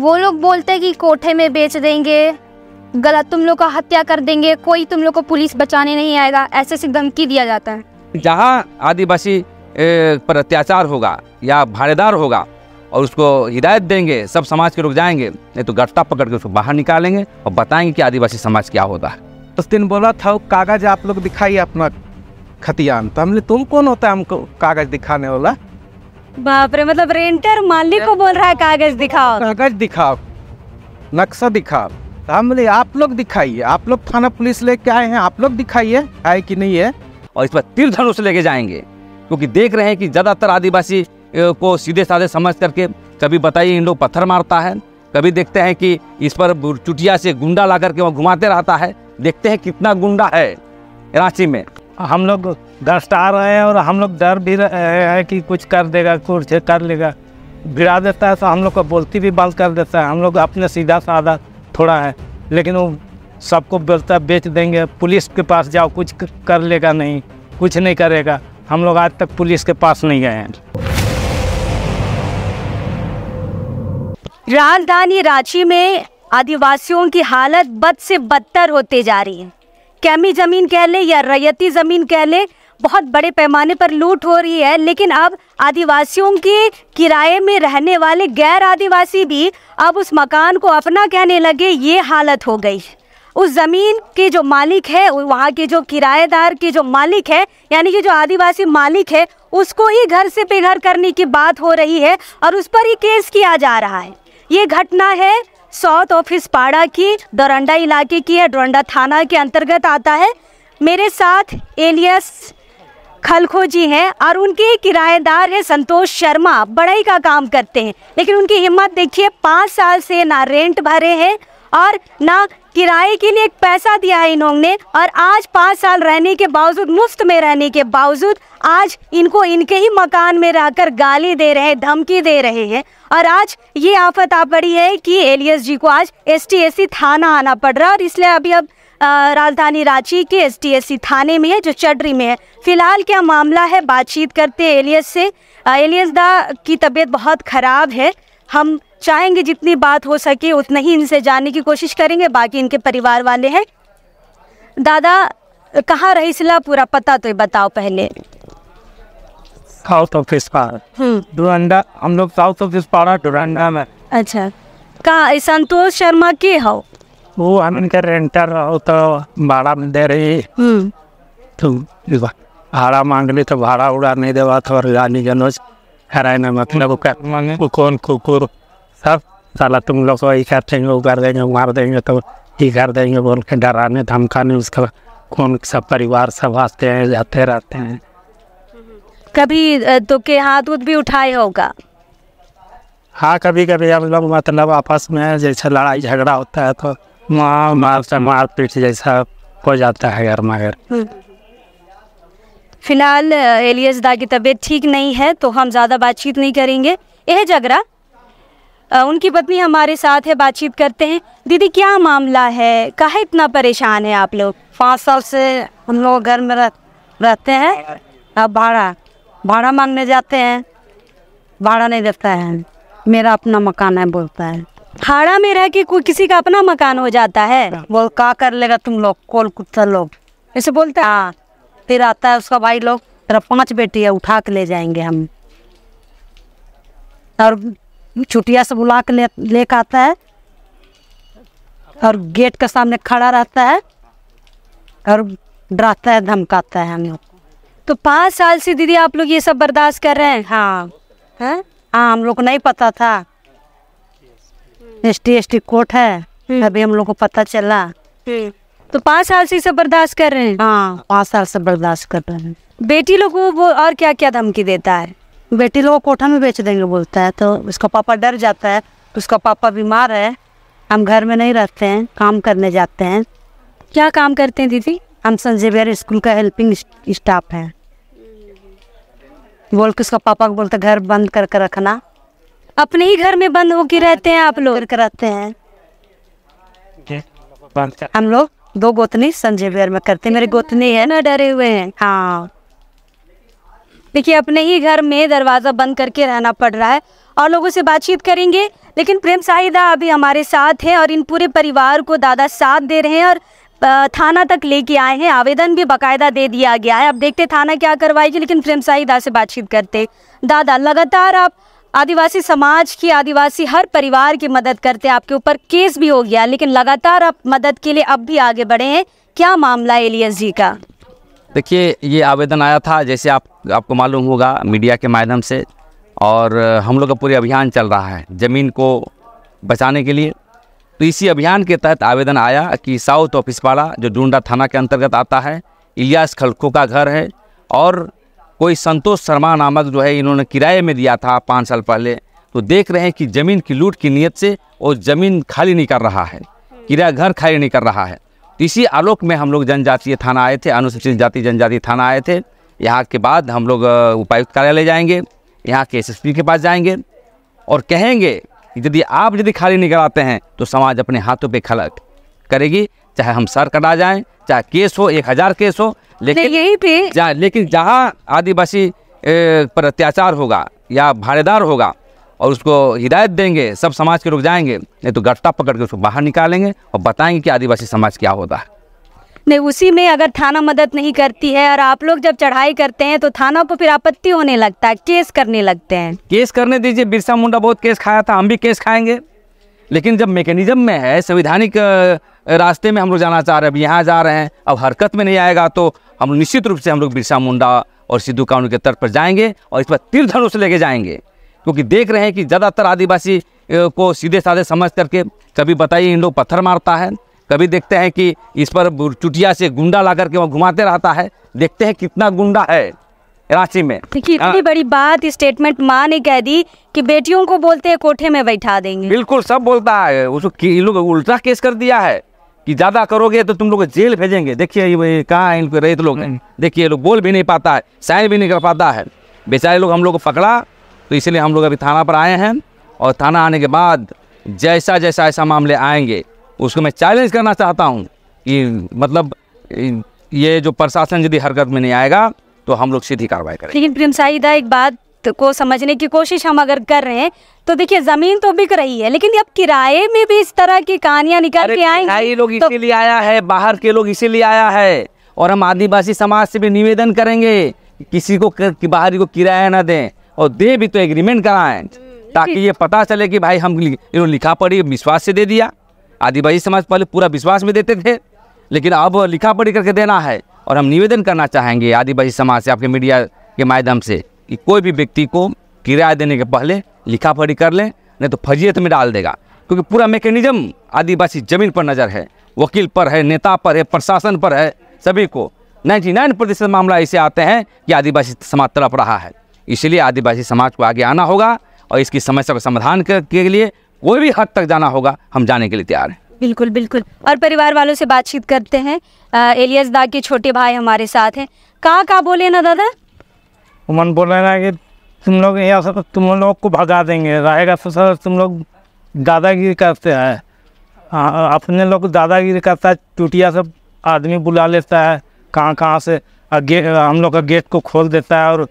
वो लोग बोलते हैं कि कोठे में बेच देंगे गलत तुम लोग का हत्या कर देंगे कोई तुम लोग को पुलिस बचाने नहीं आएगा ऐसे से धमकी दिया जाता है जहाँ आदिवासी पर अत्याचार होगा या भाड़ेदार होगा और उसको हिदायत देंगे सब समाज के लोग जाएंगे नहीं तो गट्टा पकड़ के उसको बाहर निकालेंगे और बताएंगे कि आदिवासी समाज क्या होता है तो उस दिन बोला था कागज आप लोग दिखाइए अपना खतियान तो हमने तुम कौन होता है हमको कागज दिखाने वाला बाप रे मतलब रेंटर मालिक को बोल रहा है कागज दिखाओ कागज दिखाओ नक्शा दिखाओ हम बोले आप लोग दिखाइए आप लोग थाना पुलिस लेके आए हैं आप लोग दिखाइए है कि नहीं है और इस पर तीर धनुष लेके जाएंगे क्योंकि देख रहे हैं कि ज़्यादातर आदिवासी को सीधे साधे समझ करके कभी बताइए इन लोग पत्थर मारता है कभी देखते हैं कि इस पर चुटिया से गुंडा ला करके वहाँ घुमाते रहता है देखते हैं कितना गुंडा है रांची में हम लोग रहे हैं और हम लोग डर भी रहे हैं कि कुछ कर देगा कुछ कर लेगा भिड़ा देता है तो हम लोग को बोलती भी बंद कर देता है हम लोग अपने सीधा साधा थोड़ा है लेकिन वो सबको बोलता बेच देंगे पुलिस के पास जाओ कुछ कर लेगा नहीं कुछ नहीं करेगा हम लोग आज तक पुलिस के पास नहीं गए हैं राजधानी रांची में आदिवासियों की हालत बद से बदतर होते जा रही है कैमी ज़मीन कह लें या रैती ज़मीन कह लें बहुत बड़े पैमाने पर लूट हो रही है लेकिन अब आदिवासियों के किराए में रहने वाले गैर आदिवासी भी अब उस मकान को अपना कहने लगे ये हालत हो गई उस ज़मीन के जो मालिक है वहाँ के जो किराएदार के जो मालिक है यानी कि जो आदिवासी मालिक है उसको ही घर से बेघर करने की बात हो रही है और उस पर ही केस किया जा रहा है ये घटना है साउथ ऑफिस पाड़ा की डोरंडा इलाके की है डोरंडा थाना के अंतर्गत आता है मेरे साथ एलियस खलखो जी हैं और उनके किराएदार हैं संतोष शर्मा बड़ाई का काम करते हैं लेकिन उनकी हिम्मत देखिए पाँच साल से ना रेंट भरे हैं और ना किराए के लिए एक पैसा दिया है इन्होंने और आज पाँच साल रहने के बावजूद मुफ्त में रहने के बावजूद आज इनको इनके ही मकान में रहकर गाली दे रहे हैं धमकी दे रहे हैं और आज ये आफत आ पड़ी है कि एलियस जी को आज एस थाना आना पड़ रहा है और इसलिए अभी अब राजधानी रांची के एस थाने में है जो चडरी में है फिलहाल क्या मामला है बातचीत करते एलियस से एलियस दा की तबीयत बहुत ख़राब है हम चाहेंगे जितनी बात हो सके उतना ही इनसे जानने की कोशिश करेंगे बाकी इनके परिवार वाले हैं दादा कहाँ रही सिला पूरा पता तो बताओ पहले साउथ ऑफ इस्पारा डुरंडा हम लोग साउथ ऑफ इस्पारा डुरंडा में अच्छा कहाँ संतोष शर्मा के हो वो हम इनका रेंटर हो तो भाड़ा में दे रही हम्म। तो, तो भाड़ा मांग ली तो भाड़ा उड़ा नहीं देवा तो और गाली गलोच हराना मतलब मांगे कुकुर कुकुर सब साला तुम लोग को ही करते हैं वो कर देंगे मार देंगे तो ये कर देंगे बोल के डराने धमकाने उसका कौन सब परिवार सब आते हैं जाते रहते हैं कभी तो के हाथ उत भी उठाए होगा हाँ कभी कभी मतलब मतलब आपस में जैसा लड़ाई झगड़ा होता है तो मार मार से मारपीट जैसा हो जाता है घर में घर हम्म। फिलहाल एलियस दा की तबीयत ठीक नहीं है तो हम ज़्यादा बातचीत नहीं करेंगे यह झगड़ा उनकी पत्नी हमारे साथ है बातचीत करते हैं दीदी क्या मामला है कहा इतना परेशान है आप लोग पाँच साल से हम लोग घर में रह, रहते हैं अब भाड़ा भाड़ा मांगने जाते हैं भाड़ा नहीं देता है मेरा अपना मकान है बोलता है भाड़ा में रह के कोई किसी का अपना मकान हो जाता है हाँ। बोल का कर लेगा तुम लोग कोल कुत्ता लोग ऐसे बोलते हैं हाँ फिर आता है उसका भाई लोग तेरा पांच बेटी है उठा के ले जाएंगे हम और छुटिया से बुला के ले लेकर आता है और गेट के सामने खड़ा रहता है और डराता है धमकाता है हम लोग तो पाँच साल से दीदी आप लोग ये सब बर्दाश्त कर रहे हैं हाँ है हाँ हम लोग को नहीं पता था S T S T court है हम्म। अभी हम लोग को पता चला हम्म। तो पाँच साल से सब बर्दाश्त कर रहे हैं हाँ पाँच साल से बर्दाश्त कर रहे हैं बेटी लोग वो और क्या क्या धमकी देता है बेटी लोग कोठा में बेच देंगे बोलता है तो उसका पापा डर जाता है तो उसका पापा बीमार है हम घर में नहीं रहते हैं काम करने जाते हैं क्या काम करते हैं दीदी हम संजय स्कूल का हेल्पिंग स्टाफ हैं बोल के उसका पापा को बोलते घर बंद करके रखना अपने ही घर में बंद होके रहते हैं आप लोग रहते हैं हम लोग दो गोतनी संजय बिहार में करते मेरे गोतनी है ना डरे हुए हैं हाँ देखिए अपने ही घर में दरवाज़ा बंद करके रहना पड़ रहा है और लोगों से बातचीत करेंगे लेकिन प्रेम साहिदा अभी हमारे साथ हैं और इन पूरे परिवार को दादा साथ दे रहे हैं और थाना तक लेके आए हैं आवेदन भी बाकायदा दे दिया गया है अब देखते थाना क्या करवाएगी लेकिन प्रेम साई दा से बातचीत करते दादा लगातार आप आदिवासी समाज की आदिवासी हर परिवार की मदद करते आपके ऊपर केस भी हो गया लेकिन लगातार आप मदद के लिए अब भी आगे बढ़े हैं क्या मामला है एलियस जी का देखिए ये आवेदन आया था जैसे आप आपको मालूम होगा मीडिया के माध्यम से और हम लोग का पूरे अभियान चल रहा है ज़मीन को बचाने के लिए तो इसी अभियान के तहत आवेदन आया कि साउथ ऑफिस पाड़ा जो डूंडा थाना के अंतर्गत आता है इलियास खलखो का घर है और कोई संतोष शर्मा नामक जो है इन्होंने किराए में दिया था पाँच साल पहले तो देख रहे हैं कि ज़मीन की लूट की नीयत से वो ज़मीन खाली नहीं कर रहा है किराया घर खाली नहीं कर रहा है तो इसी आलोक में हम लोग जनजातीय थाना आए थे अनुसूचित जाति जनजातीय थाना आए थे यहाँ के बाद हम लोग उपायुक्त कार्यालय जाएंगे यहाँ के एसएसपी के पास जाएंगे और कहेंगे यदि आप यदि खाली निकल आते हैं तो समाज अपने हाथों पे खलक करेगी चाहे हम सर कटा जाएं चाहे केस हो एक हज़ार केस हो लेकिन यही पे जा, लेकिन जहाँ आदिवासी पर अत्याचार होगा या भाड़ेदार होगा और उसको हिदायत देंगे सब समाज के लोग जाएंगे नहीं तो गट्टा पकड़ के उसको बाहर निकालेंगे और बताएंगे कि आदिवासी समाज क्या होता है नहीं उसी में अगर थाना मदद नहीं करती है और आप लोग जब चढ़ाई करते हैं तो थाना को फिर आपत्ति होने लगता है केस करने लगते हैं केस करने दीजिए बिरसा मुंडा बहुत केस खाया था हम भी केस खाएंगे लेकिन जब मेकेनिज्म में है संविधानिक रास्ते में हम लोग जाना चाह रहे हैं अब यहाँ जा रहे हैं अब हरकत में नहीं आएगा तो हम निश्चित रूप से हम लोग बिरसा मुंडा और सिद्धू कानून के तट पर जाएंगे और इस पर तीर धनुष लेके जाएंगे क्योंकि देख रहे हैं कि ज़्यादातर आदिवासी को सीधे साधे समझ करके कभी बताइए इन लोग पत्थर मारता है कभी देखते हैं कि इस पर चुटिया से गुंडा ला करके वो घुमाते रहता है देखते हैं कितना गुंडा है रांची में देखिए इतनी हाँ। बड़ी बात स्टेटमेंट माँ ने कह दी कि बेटियों को बोलते हैं कोठे में बैठा देंगे बिल्कुल सब बोलता है उसको लोग उल्टा केस कर दिया है कि ज़्यादा करोगे तो तुम लोग जेल भेजेंगे देखिए ये कहाँ इन इनके रेत लोग हम्म। देखिए लोग बोल भी नहीं पाता है साइन भी नहीं कर पाता है बेचारे लोग हम लोग को पकड़ा तो इसलिए हम लोग अभी थाना पर आए हैं और थाना आने के बाद जैसा जैसा ऐसा मामले आएंगे उसको मैं चैलेंज करना चाहता हूँ कि मतलब ये जो प्रशासन यदि हरकत में नहीं आएगा तो हम लोग सीधी कार्रवाई करेंगे लेकिन प्रेम साहिदा एक बात को समझने की कोशिश हम अगर कर रहे हैं तो देखिए जमीन तो बिक रही है लेकिन अब किराए में भी इस तरह की कहानियां निकल के आएंगे लोग तो... इसीलिए आया है बाहर के लोग इसीलिए आया है और हम आदिवासी समाज से भी निवेदन करेंगे कि किसी को कर, कि बाहरी को किराया ना दें और दे भी तो एग्रीमेंट कराएं हम्म, ताकि ये पता चले कि भाई हम लिखा पढ़ी विश्वास से दे दिया आदिवासी समाज पहले पूरा विश्वास में देते थे लेकिन अब लिखा पढ़ी करके देना है और हम निवेदन करना चाहेंगे आदिवासी समाज से आपके मीडिया के माध्यम से कि कोई भी व्यक्ति को किराया देने के पहले लिखा पढ़ी कर लें नहीं तो फजीयत में डाल देगा क्योंकि पूरा मैकेनिज्म आदिवासी ज़मीन पर नज़र है वकील पर है नेता पर है प्रशासन पर है सभी को नाइन्टी नाइन प्रतिशत मामला ऐसे आते हैं कि आदिवासी समाज तड़प रहा है इसलिए आदिवासी समाज को आगे आना होगा और इसकी समस्या का समाधान के लिए कोई भी हद तक जाना होगा हम जाने के लिए तैयार हैं बिल्कुल बिल्कुल और परिवार वालों से बातचीत करते हैं एलियस दा के छोटे भाई हमारे साथ हैं कहाँ कहाँ बोले ना दादा उमन बोले ना कि तुम लोग यहाँ से तो तुम लोग को भगा देंगे रहेगा तो सर तुम लोग दादागिरी करते हैं हाँ, अपने लोग दादागिरी करता है चुटिया सब आदमी बुला लेता है कहाँ कहाँ से गे हम लोग का गेट को खोल देता है और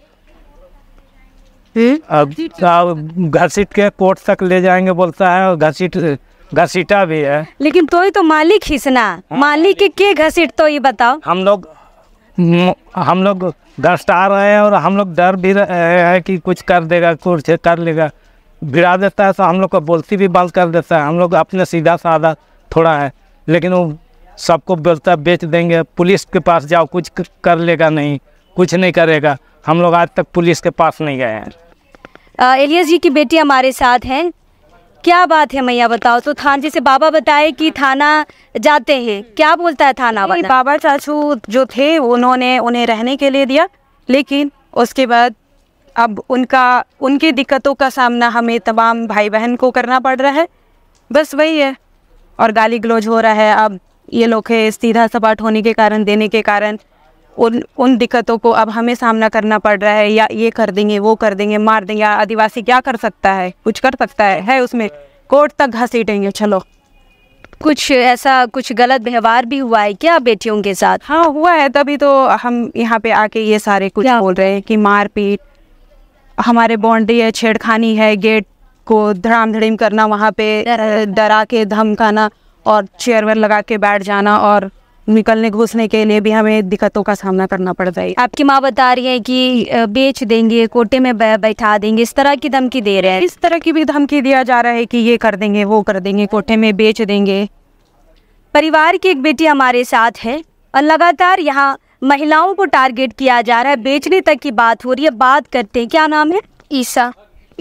हम्म? अब तो घसीट के कोर्ट तक ले जाएंगे बोलता है और घसीट घसीटा भी है लेकिन तो ही तो मालिक खींचना हाँ, मालिक के के घसीट तो ये बताओ हम लोग हम लोग घसटा रहे हैं और हम लोग डर भी रहे हैं कि कुछ कर देगा कुछ कर लेगा भिड़ा देता है तो हम लोग को बोलती भी बंद कर देता है हम लोग अपने सीधा साधा थोड़ा है लेकिन वो सबको बोलता बेच देंगे पुलिस के पास जाओ कुछ कर लेगा नहीं कुछ नहीं करेगा हम लोग आज तक पुलिस के पास नहीं गए हैं एलियस जी की बेटी हमारे साथ हैं क्या बात है मैया बताओ तो थान जैसे बाबा बताए कि थाना जाते हैं क्या बोलता है थाना वाला बाबा चाचू जो थे उन्होंने उन्हें रहने के लिए दिया लेकिन उसके बाद अब उनका उनकी दिक्कतों का सामना हमें तमाम भाई बहन को करना पड़ रहा है बस वही है और गाली गलोज हो रहा है अब ये लोग सीधा सपाट होने के कारण देने के कारण उन उन दिक्कतों को अब हमें सामना करना पड़ रहा है या ये कर देंगे वो कर देंगे मार देंगे आदिवासी क्या कर सकता है कुछ कर सकता है है उसमें कोर्ट तक घसीटेंगे चलो कुछ ऐसा कुछ गलत व्यवहार भी हुआ है क्या बेटियों के साथ हाँ हुआ है तभी तो हम यहाँ पे आके ये सारे कुछ बोल रहे हैं कि मारपीट हमारे बाउंड्री है छेड़खानी है गेट को धड़ाम धड़ीम करना वहाँ पे डरा के धमकाना और चेयर वेयर लगा के बैठ जाना और निकलने घुसने के लिए भी हमें दिक्कतों का सामना करना पड़ता है आपकी माँ बता रही है कि बेच देंगे कोटे में बैठा देंगे इस तरह की धमकी दे रहे हैं इस तरह की भी धमकी दिया जा रहा है कि ये कर देंगे वो कर देंगे कोटे में बेच देंगे परिवार की एक बेटी हमारे साथ है और लगातार यहाँ महिलाओं को टारगेट किया जा रहा है बेचने तक की बात हो रही है बात करते हैं क्या नाम है ईशा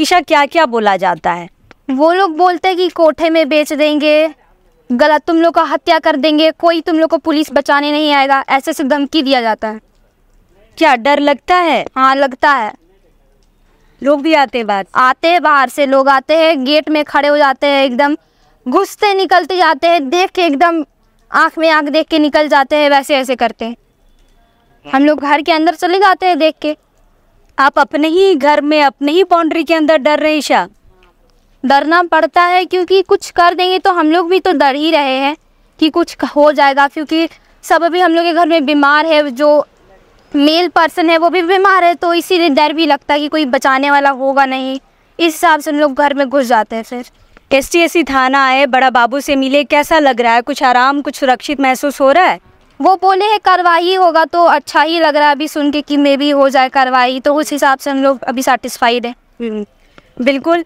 ईशा क्या क्या बोला जाता है वो लोग बोलते हैं कि कोठे में बेच देंगे गलत तुम लोग का हत्या कर देंगे कोई तुम लोग को पुलिस बचाने नहीं आएगा ऐसे से धमकी दिया जाता है क्या डर लगता है हाँ लगता है लोग भी आते हैं बाहर आते हैं बाहर से लोग आते हैं गेट में खड़े हो जाते हैं एकदम घुसते निकलते जाते हैं देख के एकदम आँख में आँख देख के निकल जाते हैं वैसे ऐसे करते हैं हम लोग घर के अंदर चले जाते हैं देख के आप अपने ही घर में अपने ही बाउंड्री के अंदर डर रहे ईशा डरना पड़ता है क्योंकि कुछ कर देंगे तो हम लोग भी तो डर ही रहे हैं कि कुछ हो जाएगा क्योंकि सब अभी हम लोग के घर में बीमार है जो मेल पर्सन है वो भी बीमार है तो इसीलिए डर भी लगता है कि कोई बचाने वाला होगा नहीं इस हिसाब से हम लोग घर में घुस जाते हैं फिर एस टी थाना आए बड़ा बाबू से मिले कैसा लग रहा है कुछ आराम कुछ सुरक्षित महसूस हो रहा है वो बोले हैं कार्रवाई होगा तो अच्छा ही लग रहा है अभी सुन के कि मे भी हो जाए कार्रवाई तो उस हिसाब से हम लोग अभी सेटिस्फाइड है बिल्कुल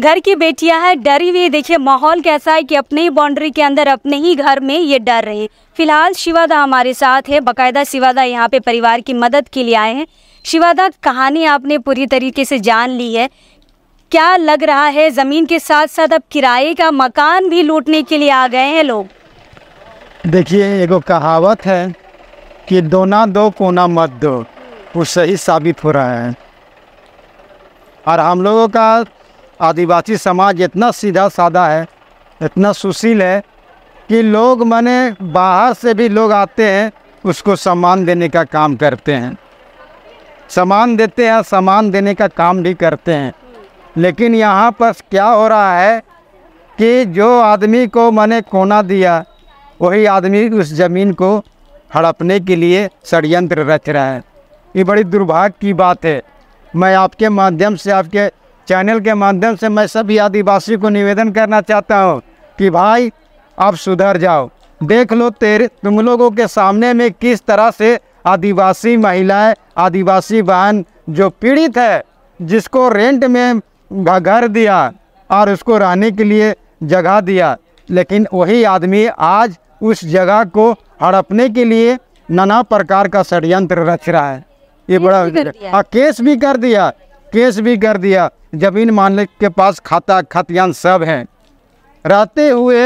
घर की बेटियां हैं डरी हुई देखिए माहौल कैसा है कि अपने ही बाउंड्री के अंदर अपने ही घर में ये डर रहे फिलहाल शिवादा हमारे साथ है बकायदा शिवादा यहाँ पे परिवार की मदद के लिए आए हैं शिवादा कहानी आपने पूरी तरीके से जान ली है क्या लग रहा है ज़मीन के साथ साथ अब किराए का मकान भी लूटने के लिए आ गए हैं लोग देखिए एगो कहावत है कि दोना दो कोना मत दो वो सही साबित हो रहा है और हम लोगों का आदिवासी समाज इतना सीधा साधा है इतना सुशील है कि लोग मैंने बाहर से भी लोग आते हैं उसको सम्मान देने का काम करते हैं सामान देते हैं सामान देने का काम भी करते हैं लेकिन यहाँ पर क्या हो रहा है कि जो आदमी को मैंने कोना दिया वही आदमी उस ज़मीन को हड़पने के लिए षडयंत्र रच रहा है ये बड़ी दुर्भाग्य की बात है मैं आपके माध्यम से आपके चैनल के माध्यम से मैं सभी आदिवासी को निवेदन करना चाहता हूँ कि भाई आप सुधर जाओ देख लो तेरे तुम लोगों के सामने में किस तरह से आदिवासी महिलाएं आदिवासी बहन जो पीड़ित है जिसको रेंट में घर दिया और उसको रहने के लिए जगह दिया लेकिन वही आदमी आज उस जगह को हड़पने के लिए नाना प्रकार का षडयंत्र रच रहा है ये बड़ा हाँ, केस भी कर दिया केस भी कर दिया जमीन मालिक के पास खाता खतियान सब हैं रहते हुए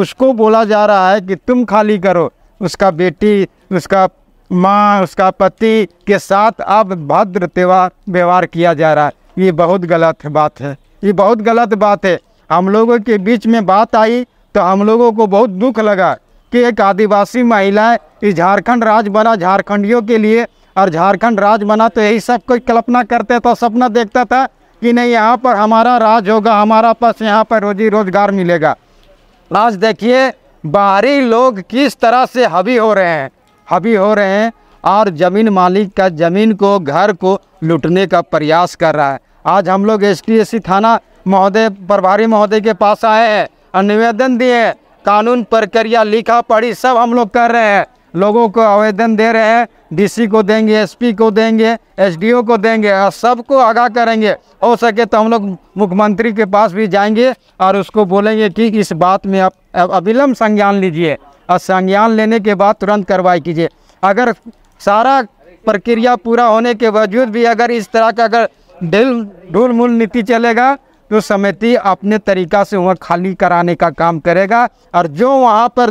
उसको बोला जा रहा है कि तुम खाली करो उसका बेटी उसका माँ उसका पति के साथ अब भद्र त्यौहार व्यवहार किया जा रहा है ये बहुत गलत बात है ये बहुत गलत बात है हम लोगों के बीच में बात आई तो हम लोगों को बहुत दुख लगा कि एक आदिवासी महिला इस झारखंड राज्य बना झारखंडियों के लिए और झारखंड राज बना तो यही सब कोई कल्पना करते था तो सपना देखता था कि नहीं यहाँ पर हमारा राज होगा हमारा पास यहाँ पर रोजी रोजगार मिलेगा आज देखिए बाहरी लोग किस तरह से हबी हो रहे हैं हबी हो रहे हैं और ज़मीन मालिक का ज़मीन को घर को लूटने का प्रयास कर रहा है आज हम लोग एस टी थाना महोदय प्रभारी महोदय के पास आए हैं और निवेदन दिए कानून प्रक्रिया लिखा पढ़ी सब हम लोग कर रहे हैं लोगों को आवेदन दे रहे हैं डीसी को देंगे एसपी को देंगे एसडीओ को देंगे और हाँ, सबको आगाह करेंगे हो सके तो हम लोग मुख्यमंत्री के पास भी जाएंगे और उसको बोलेंगे कि इस बात में आप अविलम्ब संज्ञान लीजिए और संज्ञान लेने के बाद तुरंत कार्रवाई कीजिए अगर सारा प्रक्रिया पूरा होने के बावजूद भी अगर इस तरह का अगर ढील ढूल मूल नीति चलेगा तो समिति अपने तरीका से वहाँ खाली कराने का काम करेगा और जो वहाँ पर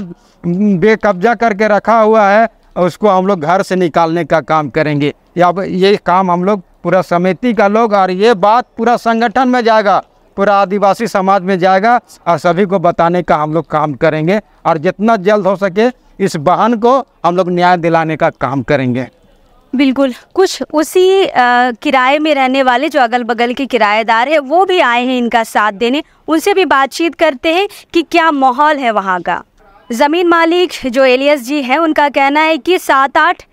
बेकब्जा करके रखा हुआ है उसको हम लोग घर से निकालने का काम करेंगे या ये काम हम लोग पूरा समिति का लोग और ये बात पूरा संगठन में जाएगा पूरा आदिवासी समाज में जाएगा और सभी को बताने का हम लोग काम करेंगे और जितना जल्द हो सके इस बहन को हम लोग न्याय दिलाने का काम करेंगे बिल्कुल कुछ उसी किराए में रहने वाले जो अगल बगल के किराएदार हैं वो भी आए हैं इनका साथ देने उनसे भी बातचीत करते हैं कि क्या माहौल है वहाँ का ज़मीन मालिक जो एलियस जी हैं उनका कहना है कि सात आठ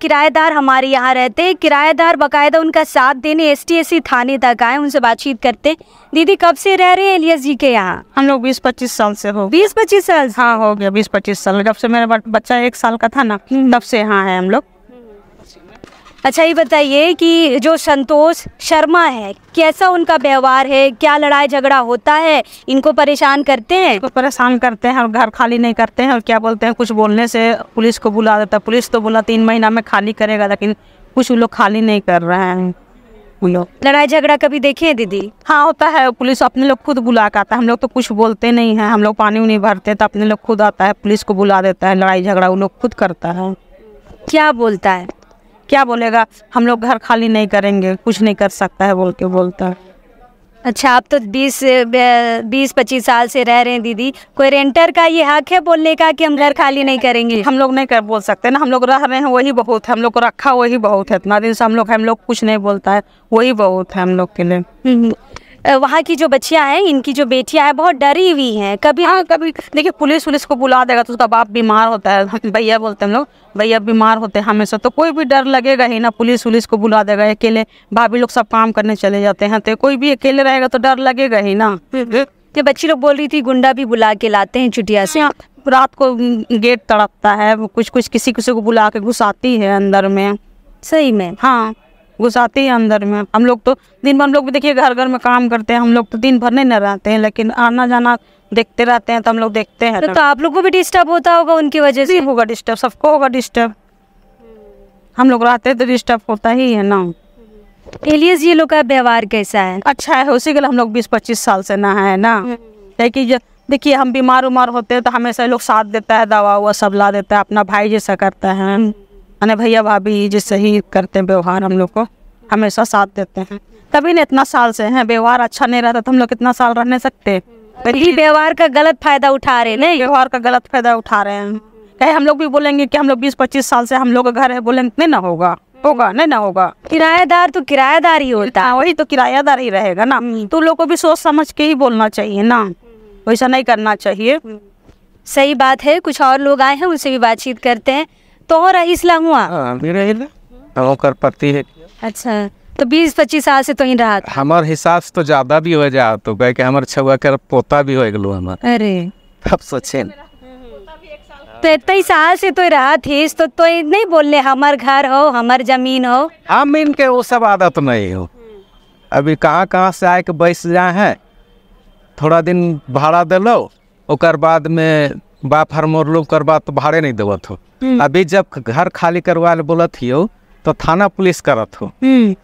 किराएदार हमारे यहाँ रहते हैं किराएदार बकायदा उनका साथ देने एस टी थाने तक आए उनसे बातचीत करते दीदी कब से रह रहे हैं एलियस जी के यहाँ हम लोग बीस पच्चीस साल से हो बीस पच्चीस साल हाँ हो गया बीस पच्चीस साल जब से मेरा बच्चा एक साल का था ना हम्म। तब से यहाँ है हम लोग अच्छा ये बताइए कि जो संतोष शर्मा है कैसा उनका व्यवहार है क्या लड़ाई झगड़ा होता है इनको परेशान करते हैं तो परेशान करते हैं और घर खाली नहीं करते हैं और क्या बोलते हैं कुछ बोलने से पुलिस को बुला देता पुलिस तो बोला तीन महीना में खाली करेगा लेकिन कुछ लोग खाली नहीं कर रहे हैं लड़ाई झगड़ा कभी देखे हैं दीदी हाँ होता है पुलिस अपने लोग खुद बुला के आता है हम लोग तो कुछ बोलते नहीं है हम लोग पानी उनी भरते तो अपने लोग खुद आता है पुलिस को बुला देता है लड़ाई झगड़ा वो लोग खुद करता है क्या बोलता है क्या बोलेगा हम लोग घर खाली नहीं करेंगे कुछ नहीं कर सकता है बोल के बोलता है अच्छा आप तो 20 बीस पच्चीस साल से रह रहे हैं दीदी कोई रेंटर का ये हक है बोलने का कि हम घर खाली नहीं करेंगे हम लोग नहीं कर बोल सकते ना हम लोग रह रहे हैं वही बहुत है हम लोग को रखा वही बहुत है इतना दिन से हम लोग हम लोग कुछ नहीं बोलता है वही बहुत है हम लोग के लिए हम्म, वहाँ की जो बच्चियाँ हैं इनकी जो बेटियाँ हैं बहुत डरी हुई हैं कभी हाँ कभी देखिए पुलिस पुलिस को बुला देगा तो उसका बाप बीमार होता है भैया बोलते हैं हम लोग भैया बीमार होते हैं हमेशा तो कोई भी डर लगेगा ही ना पुलिस पुलिस को बुला देगा अकेले भाभी लोग सब काम करने चले जाते हैं तो कोई भी अकेले रहेगा तो डर लगेगा ही ना तो बच्ची लोग बोल रही थी गुंडा भी बुला के लाते हैं चुटिया से हाँ, रात को गेट तड़पता है कुछ कुछ किसी किसी को बुला के घुसाती है अंदर में सही में हाँ घुसाते हैं अंदर में हम लोग तो दिन भर हम लोग भी देखिए घर घर में काम करते हैं हम लोग तो दिन भर नहीं न रहते हैं लेकिन आना जाना देखते रहते हैं तो हम लोग देखते हैं तो, तो आप लोग को भी डिस्टर्ब होता होगा उनकी वजह से होगा डिस्टर्ब सबको होगा डिस्टर्ब हम लोग रहते तो डिस्टर्ब होता ही है ना एलियस ये लोग का व्यवहार कैसा है अच्छा है उसी के लिए हम लोग बीस पच्चीस साल से ना है ना लेकिन हम्म। देखिए हम बीमार उमार होते हैं तो हमेशा लोग साथ देता है दवा उवा सब ला देता है अपना भाई जैसा करता है અને ભૈયા ભાભી જે સહી કરે તેમ વ્યવહાર હમ લોકો હમેશા સાથ દેતે હે તભી ને ઇતના સાલ સે હે બેવાર અચ્છા ને રહેતા હમ લોક ઇતના સાલ રહેને સકતે પહેલી બેવાર કા ગલત ફાયદા ઉઠા રહે ને બેવાર કા ગલત ફાયદા ઉઠા રહે હમ કહી હમ લોક ભી બોલेंगे કે હમ લોક 20 25 સાલ સે હમ લોક ઘર હે બોલે ઇતને ના હોગા હોગા ના ના હોગા કિરાયાદાર તો કિરાયાદારી હોતા વહી તો કિરાયાદાર ही રહેગા ના તુ લોગો કો ભી સોચ સમજ કે હી બોલના ચાહીએ ના વૈસા નહી કરના ચાહીએ સહી બાત હે કુછ ઓર લોગ આયે હે ઉનસે ભી વાચિત કરતે હે तोहर इस्लाम हुआ हां मेरे हम कर पति है अच्छा तो 20 25 साल से तो ही रहा हमर हिसाब से तो ज्यादा भी हो जा तो कह के हमर छुआ कर पोता भी हो गलो हमर अरे अब सोचे तो इतने साल से तो रहा थी तो तो नहीं बोलने हमार घर हो हमार जमीन हो हम इनके वो सब आदत नहीं हो अभी कहाँ कहाँ से आए के बैस जाए हैं थोड़ा दिन भाड़ा दिलो और बाद में बाप हर मोर लोग बात तो भाड़े नहीं देवत हो हम्म। अभी जब घर खाली करवा बोलत ही हो तो थाना पुलिस करत हो हम्म।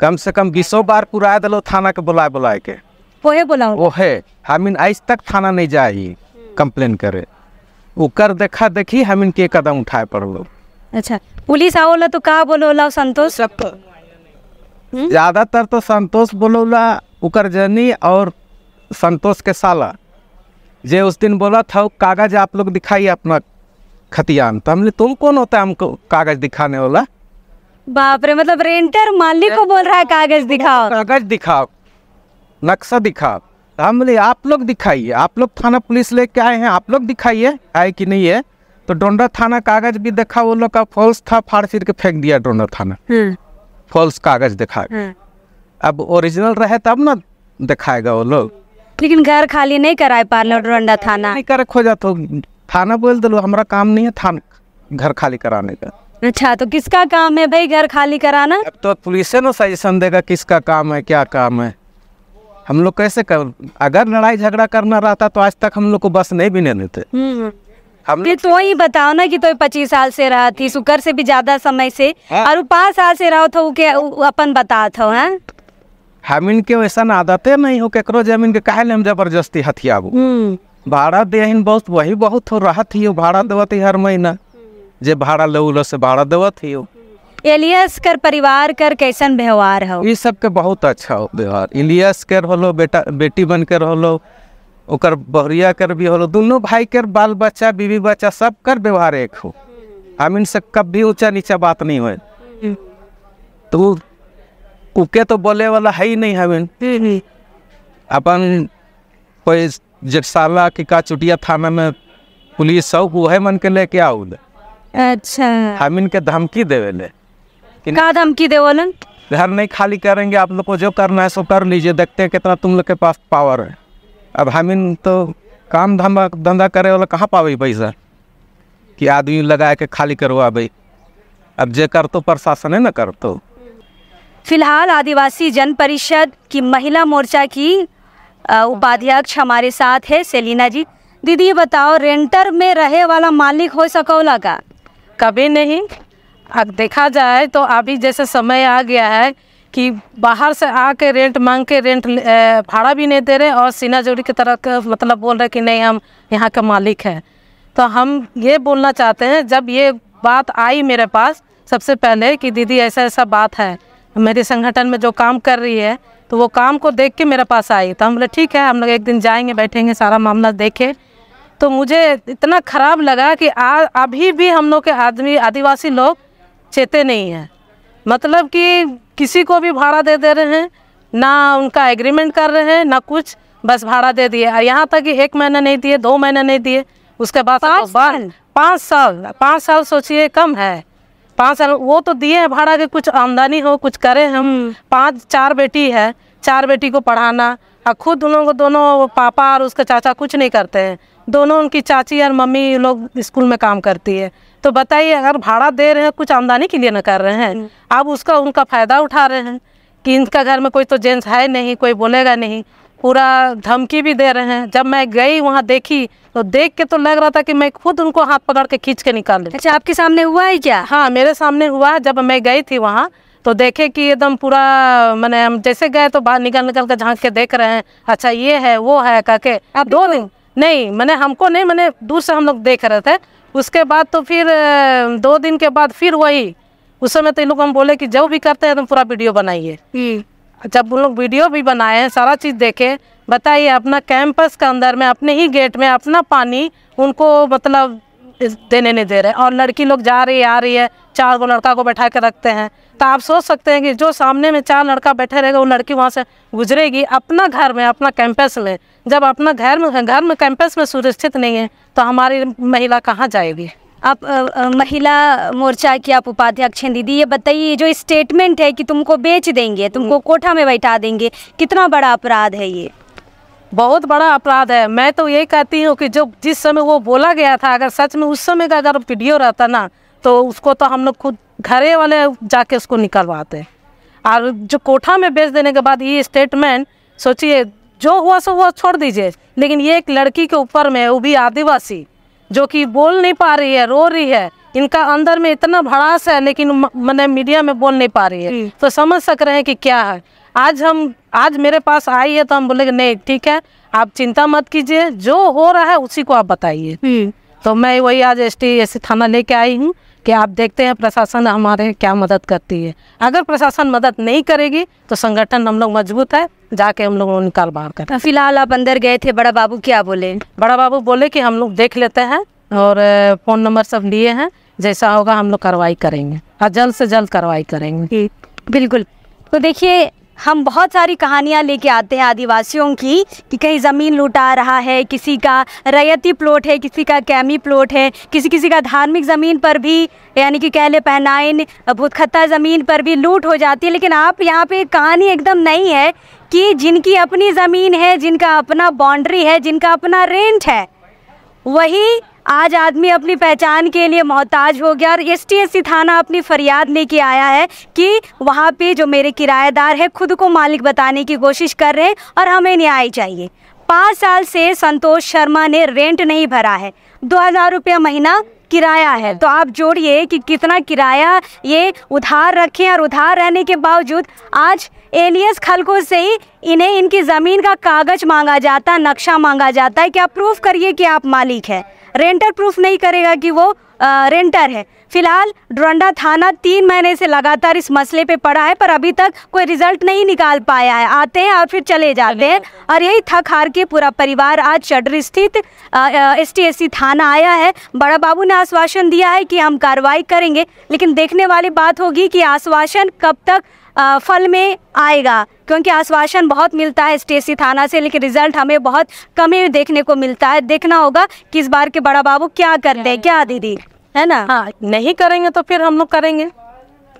कम से कम बीसों बार पुराए दिलो थाना के बुलाए बुलाए के ओहे बोला है हमीन आज तक थाना नहीं जा कंप्लेन करे उकर देखा देखी हमीन के कदम उठाए पड़ लो अच्छा पुलिस आओ ला तो कहा बोलो ला संतोष सब हम्म। ज्यादातर तो संतोष बोलो ला उकर जनी और संतोष के साला जे उस दिन बोला था कागज़ आप लोग दिखाइए अपना खतियान तो हमने तुम कौन होता है हमको कागज़ दिखाने वाला बाप रे मतलब रेंटर मालिक को बोल रहा है कागज दिखाओ कागज दिखाओ नक्शा दिखाओ तो हम बोले आप लोग दिखाइए आप लोग थाना पुलिस लेके आए हैं आप लोग दिखाइए आए कि नहीं है तो डोंडा थाना कागज भी देखा वो लोग का फॉल्स था फाड़ फिर के फेंक दिया डोंडा थाना फॉल्स हम्म। कागज दिखा हम्म। अब ओरिजिनल रहे तब ना दिखाएगा वो लोग लेकिन घर खाली नहीं कराए पार्लर थाना नहीं कर खो तो थाना बोल दो हमारा काम नहीं है थाना घर खाली कराने का अच्छा तो किसका काम है भाई घर खाली कराना अब तो पुलिस ना सजेशन देगा किसका काम है क्या काम है हम लोग कैसे कर अगर लड़ाई झगड़ा करना रहता तो आज तक हम लोग को बस नहीं भी नहीं देते हम्म। हम तो ही बताओ ना कि तो पच्चीस साल से रहा थी सुकर से भी ज्यादा समय से हाँ। और पांच साल से रहो तो अपन बता था हाँ? हमिन के वैसन आदते नहीं हो केकरो जमीन के कहे हम जबरदस्ती हथियाबू हम्म। भाड़ा दे बहुत वही बहुत हो रहा थी भाड़ा देवत हर महीना जे भाड़ा ले से भाड़ा देवत ही एलियस कर परिवार कर कैसन व्यवहार हो ये सब के बहुत अच्छा व्यवहार एलियस कर होलो बेटा बेटी बन कर होलो ओकर बहरिया कर भी होलो दोनों भाई कर बाल बच्चा बीवी बच्चा सब कर व्यवहार एक हो हम इनसे कभी ऊंचा नीचा बात नहीं हो हम्म। तो कुके तो बोले वाला है ही नहीं हमें अपन कोई जटसाला की का चुटिया थाना में पुलिस सब वह मन के लेके आउल अच्छा हम इनके धमकी देवे ले का धमकी देवलन घर नहीं खाली करेंगे आप लोग को जो करना है सो कर लीजिए देखते हैं कितना तुम लोग के पास पावर है अब हम इन तो काम धंधा धंधा करे वाला कहाँ पावे पैसा कि आदमी लगा के खाली करवा भाई अब जे कर तो प्रशासन है ना कर तो फिलहाल आदिवासी जन परिषद की महिला मोर्चा की उपाध्यक्ष हमारे साथ है सेलिना जी दीदी ये बताओ रेंटर में रहे वाला मालिक हो सकौला का कभी नहीं अब देखा जाए तो अभी जैसे समय आ गया है कि बाहर से आके रेंट मांग के रेंट भाड़ा भी नहीं दे रहे और सीना जोड़ी की तरह का मतलब बोल रहे कि नहीं हम यहाँ का मालिक है तो हम ये बोलना चाहते हैं जब ये बात आई मेरे पास सबसे पहले कि दीदी ऐसा ऐसा बात है मेरे संगठन में जो काम कर रही है तो वो काम को देख के मेरे पास आई तो हम बोले ठीक है हम लोग एक दिन जाएंगे बैठेंगे सारा मामला देखें तो मुझे इतना ख़राब लगा कि आ अभी भी हम लोग के आदमी आदिवासी लोग चेते नहीं हैं मतलब कि किसी को भी भाड़ा दे दे रहे हैं ना उनका एग्रीमेंट कर रहे हैं ना कुछ बस भाड़ा दे दिए और यहाँ तक कि एक महीना नहीं दिए दो महीना नहीं दिए उसके बाद पाँच तो साल पाँच साल पाँच साल सोचिए कम है पाँच साल वो तो दिए हैं भाड़ा के कुछ आमदनी हो कुछ करे हम पाँच चार बेटी है चार बेटी को पढ़ाना और खुद उन लोगों को दोनों पापा और उसका चाचा कुछ नहीं करते हैं दोनों उनकी चाची और मम्मी लोग स्कूल में काम करती है तो बताइए अगर भाड़ा दे रहे हैं कुछ आमदनी के लिए ना कर रहे हैं हम्म। अब उसका उनका फ़ायदा उठा रहे हैं कि इनका घर में कोई तो जेंट्स है नहीं कोई बोलेगा नहीं पूरा धमकी भी दे रहे हैं जब मैं गई वहाँ देखी तो देख के तो लग रहा था कि मैं खुद उनको हाथ पकड़ के खींच के निकाल लूँ अच्छा आपके सामने हुआ है क्या हाँ मेरे सामने हुआ है जब मैं गई थी वहाँ तो देखे कि एकदम पूरा मैंने हम जैसे गए तो बाहर निकल निकल के झांक के देख रहे हैं अच्छा ये है वो है कह के अब दो दिन नहीं मैंने हमको नहीं मैंने दूर से हम लोग देख रहे थे उसके बाद तो फिर दो दिन के बाद फिर वही उस समय तो इन लोग हम बोले कि जो भी करते हैं तुम पूरा वीडियो बनाइए हम्म। जब उन लोग वीडियो भी बनाए हैं सारा चीज़ देखे बताइए अपना कैंपस के अंदर में अपने ही गेट में अपना पानी उनको मतलब देने नहीं दे रहे और लड़की लोग जा रही आ रही है चार गो लड़का को बैठा के रखते हैं तो आप सोच सकते हैं कि जो सामने में चार लड़का बैठे रहेगा वो लड़की वहाँ से गुजरेगी अपना घर में अपना कैंपस में जब अपना घर में घर में कैंपस में सुरक्षित नहीं है तो हमारी महिला कहाँ जाएगी आप आ, महिला मोर्चा की आप उपाध्यक्ष हैं दीदी ये बताइए जो स्टेटमेंट है कि तुमको बेच देंगे तुमको कोठा में बैठा देंगे कितना बड़ा अपराध है ये बहुत बड़ा अपराध है मैं तो यही कहती हूँ कि जो जिस समय वो बोला गया था अगर सच में उस समय का अगर वीडियो रहता ना तो उसको तो हम लोग खुद घरे वाले जाके उसको निकलवाते और जो कोठा में बेच देने के बाद ये स्टेटमेंट सोचिए जो हुआ सो हुआ छोड़ दीजिए लेकिन ये एक लड़की के ऊपर में वो भी आदिवासी जो कि बोल नहीं पा रही है रो रही है इनका अंदर में इतना भड़ास है लेकिन मैंने मीडिया में बोल नहीं पा रही है तो समझ सक रहे हैं कि क्या है आज हम आज मेरे पास आई है तो हम बोले नहीं ठीक है आप चिंता मत कीजिए जो हो रहा है उसी को आप बताइए तो मैं वही आज एस टी थाना लेके आई हूँ कि आप देखते हैं प्रशासन हमारे क्या मदद करती है अगर प्रशासन मदद नहीं करेगी तो संगठन हम लोग मजबूत है जाके हम लोग निकाल कारोबार करते तो फिलहाल आप अंदर गए थे बड़ा बाबू क्या बोले बड़ा बाबू बोले कि हम लोग देख लेते हैं और फ़ोन नंबर सब लिए हैं जैसा होगा हम लोग कार्रवाई करेंगे और जल्द से जल्द कार्रवाई करेंगे बिल्कुल तो देखिए हम बहुत सारी कहानियाँ लेके आते हैं आदिवासियों की कि कहीं ज़मीन लुटा रहा है किसी का रैयती प्लॉट है किसी का कैमी प्लॉट है किसी किसी का धार्मिक ज़मीन पर भी यानी कि कहले पहनाइन भूतखत्ता ज़मीन पर भी लूट हो जाती है लेकिन आप यहाँ पे कहानी एकदम नहीं है कि जिनकी अपनी ज़मीन है जिनका अपना बाउंड्री है जिनका अपना रेंट है वही आज आदमी अपनी पहचान के लिए मोहताज हो गया और एस टी थाना अपनी फरियाद लेके आया है कि वहाँ पे जो मेरे किराएदार है खुद को मालिक बताने की कोशिश कर रहे हैं और हमें न्याय चाहिए पाँच साल से संतोष शर्मा ने रेंट नहीं भरा है दो हज़ार रुपया महीना किराया है तो आप जोड़िए कि कितना किराया ये उधार रखे और उधार रहने के बावजूद आज एलियस खलको से ही इन्हें इनकी ज़मीन का कागज़ मांगा जाता नक्शा मांगा जाता है कि आप प्रूफ करिए कि आप मालिक हैं रेंटर प्रूफ नहीं करेगा कि वो आ, रेंटर है फिलहाल डोरंडा थाना तीन महीने से लगातार इस मसले पे पड़ा है पर अभी तक कोई रिजल्ट नहीं निकाल पाया है आते हैं और फिर चले जाते हैं और यही थक हार के पूरा परिवार आज चडर स्थित एस टी थाना आया है बड़ा बाबू ने आश्वासन दिया है कि हम कार्रवाई करेंगे लेकिन देखने वाली बात होगी कि आश्वासन कब तक आ, फल में आएगा क्योंकि आश्वासन बहुत मिलता है स्टेसी थाना से लेकिन रिजल्ट हमें बहुत कम ही देखने को मिलता है देखना होगा कि इस बार के बड़ा बाबू क्या करते हैं क्या दीदी है ना हाँ नहीं करेंगे तो फिर हम लोग करेंगे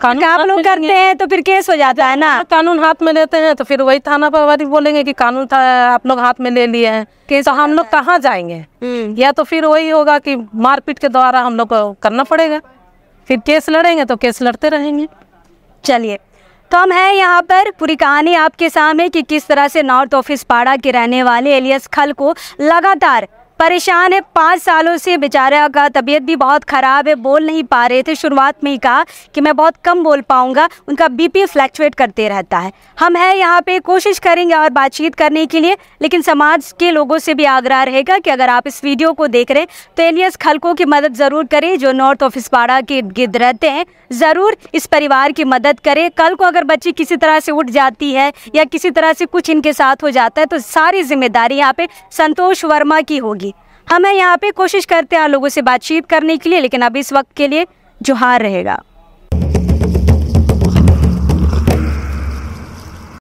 कानून आप लोग करते हैं तो फिर केस हो जाता है ना कानून हाथ में लेते हैं तो फिर वही थाना प्रभारी बोलेंगे कि कानून था आप लोग हाथ में ले लिए हैं केस तो हम लोग कहाँ जाएंगे हम्म। या तो फिर वही होगा कि मारपीट के द्वारा हम लोग को करना पड़ेगा फिर केस लड़ेंगे तो केस लड़ते रहेंगे चलिए तो हम हैं यहाँ पर पूरी कहानी आपके सामने कि किस तरह से नॉर्थ ऑफिस पाड़ा के रहने वाले एलियस खल को लगातार परेशान है पाँच सालों से बेचारा का तबीयत भी बहुत ख़राब है बोल नहीं पा रहे थे शुरुआत में ही कहा कि मैं बहुत कम बोल पाऊँगा उनका बीपी फ्लैक्चुएट करते रहता है हम हैं यहाँ पे कोशिश करेंगे और बातचीत करने के लिए लेकिन समाज के लोगों से भी आग्रह रहेगा कि अगर आप इस वीडियो को देख रहे हैं तो एलियस खलकों की मदद ज़रूर करें जो नॉर्थ ऑफिस पाड़ा के गिर्द रहते हैं ज़रूर इस परिवार की मदद करें कल को अगर बच्ची किसी तरह से उठ जाती है या किसी तरह से कुछ इनके साथ हो जाता है तो सारी जिम्मेदारी यहाँ पे संतोष वर्मा की होगी हमें हाँ, यहाँ पे कोशिश करते हैं लोगों से बातचीत करने के लिए लेकिन अब इस वक्त के लिए जोहार रहेगा